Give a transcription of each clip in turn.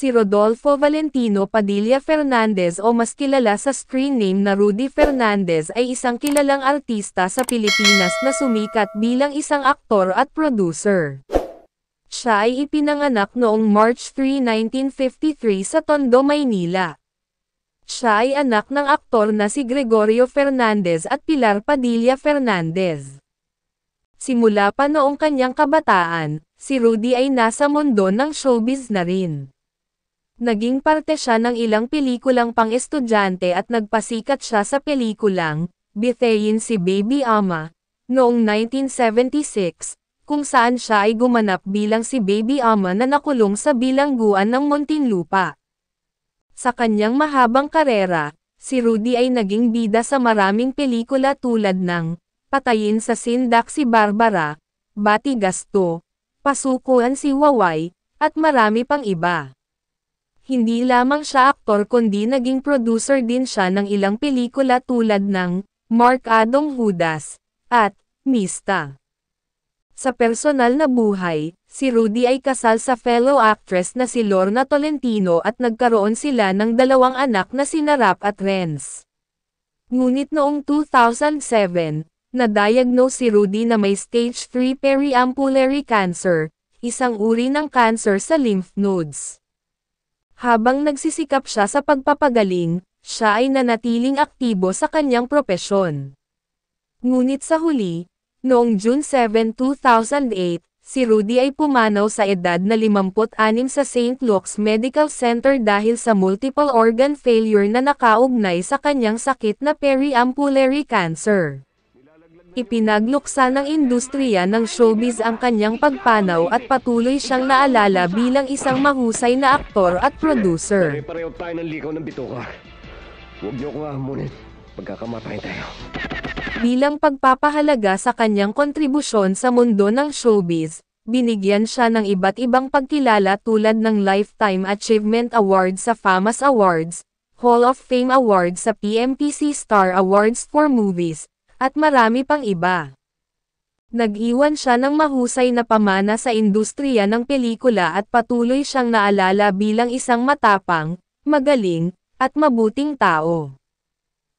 si Rodolfo Valentino Padilla Fernandez o mas kilala sa screen name na Rudy Fernandez ay isang kilalang artista sa Pilipinas na sumikat bilang isang aktor at producer. Siya ay ipinanganak noong March 3, 1953 sa Tondo, Maynila. Siya ay anak ng aktor na si Gregorio Fernandez at Pilar Padilla Fernandez. Simula pa noong kanyang kabataan, si Rudy ay nasa mundo ng showbiz na rin. Naging parte siya ng ilang pelikulang pang-estudyante at nagpasikat siya sa pelikulang, Bitheyin si Baby Ama, noong 1976, kung saan siya ay gumanap bilang si Baby Ama na nakulong sa bilangguan ng Muntinlupa. Sa kanyang mahabang karera, si Rudy ay naging bida sa maraming pelikula tulad ng Patayin sa Sindak si Barbara, Bati Gasto, Pasukuan si Waway, at marami pang iba. Hindi lamang siya aktor kundi naging producer din siya ng ilang pelikula tulad ng Mark Adong Hudas at Mista. Sa personal na buhay, si Rudy ay kasal sa fellow actress na si Lorna Tolentino at nagkaroon sila ng dalawang anak na si Narap at Renz. Ngunit noong 2007, na-diagnose si Rudy na may stage 3 periampullary cancer, isang uri ng cancer sa lymph nodes. Habang nagsisikap siya sa pagpapagaling, siya ay nanatiling aktibo sa kanyang propesyon. Ngunit sa huli, noong June 7, 2008, si Rudy ay pumanaw sa edad na 56 sa St. Luke's Medical Center dahil sa multiple organ failure na nakaugnay sa kanyang sakit na periampullary cancer. Ipinagluksa ng industriya ng showbiz ang kanyang pagpanaw at patuloy siyang naalala bilang isang mahusay na aktor at producer. Pareho tayo ng likaw ng bituka. Huwag niyo kong ahamunin. Pagkakamatayin tayo. Bilang pagpapahalaga sa kanyang kontribusyon sa mundo ng showbiz, binigyan siya ng iba't ibang pagkilala tulad ng Lifetime Achievement Award sa FAMAS Awards, Hall of Fame Award sa PMPC Star Awards for Movies, at marami pang iba. Nag-iwan siya ng mahusay na pamana sa industriya ng pelikula at patuloy siyang naalala bilang isang matapang, magaling, at mabuting tao.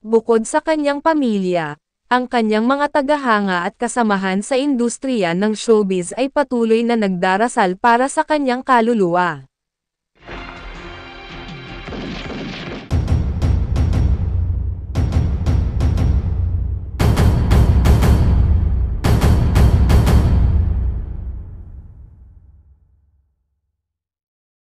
Bukod sa kanyang pamilya, ang kanyang mga tagahanga at kasamahan sa industriya ng showbiz ay patuloy na nagdarasal para sa kanyang kaluluwa.